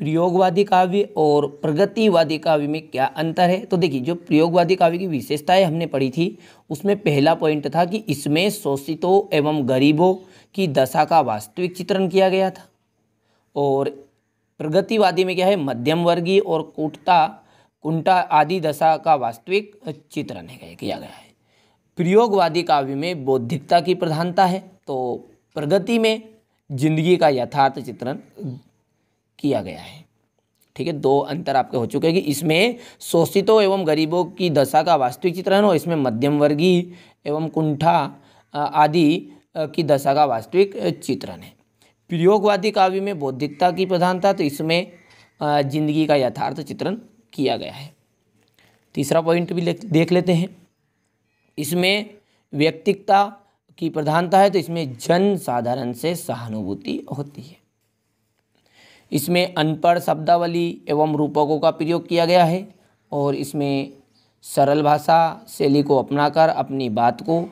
प्रयोगवादी काव्य और प्रगतिवादी काव्य में क्या अंतर है तो देखिए जो प्रयोगवादी काव्य की विशेषताएं हमने पढ़ी थी उसमें पहला पॉइंट था कि इसमें शोषितों एवं गरीबों की दशा का वास्तविक चित्रण किया गया था और प्रगतिवादी में क्या है मध्यम वर्गीय और कुटता कुंटा आदि दशा का वास्तविक चित्रण किया गया है प्रयोगवादी काव्य में बौद्धिकता की प्रधानता है तो प्रगति में जिंदगी का यथार्थ चित्रण किया गया है ठीक है दो अंतर आपके हो चुके हैं कि इसमें शोषितों एवं गरीबों की दशा का वास्तविक चित्रण और इसमें मध्यम वर्गीय एवं कुंठा आदि की दशा का वास्तविक चित्रण है प्रयोगवादी काव्य में बौद्धिकता की प्रधानता तो इसमें जिंदगी का यथार्थ चित्रण किया गया है तीसरा पॉइंट भी देख लेते हैं इसमें व्यक्तिकता की प्रधानता है तो इसमें जन साधारण से सहानुभूति होती है इसमें अनपढ़ शब्दावली एवं रूपकों का प्रयोग किया गया है और इसमें सरल भाषा शैली को अपनाकर अपनी बात को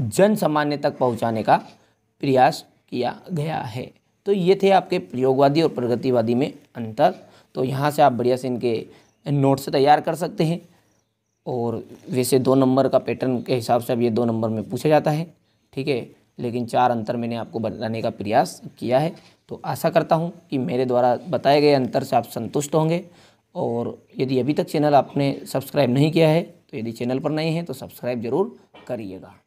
जन सामान्य तक पहुंचाने का प्रयास किया गया है तो ये थे आपके प्रयोगवादी और प्रगतिवादी में अंतर तो यहाँ से आप बढ़िया से इनके नोट्स तैयार कर सकते हैं और वैसे दो नंबर का पैटर्न के हिसाब से अब ये दो नंबर में पूछा जाता है ठीक है लेकिन चार अंतर मैंने आपको बनाने का प्रयास किया है तो आशा करता हूँ कि मेरे द्वारा बताए गए अंतर से आप संतुष्ट होंगे और यदि अभी तक चैनल आपने सब्सक्राइब नहीं किया है तो यदि चैनल पर नहीं है तो सब्सक्राइब ज़रूर करिएगा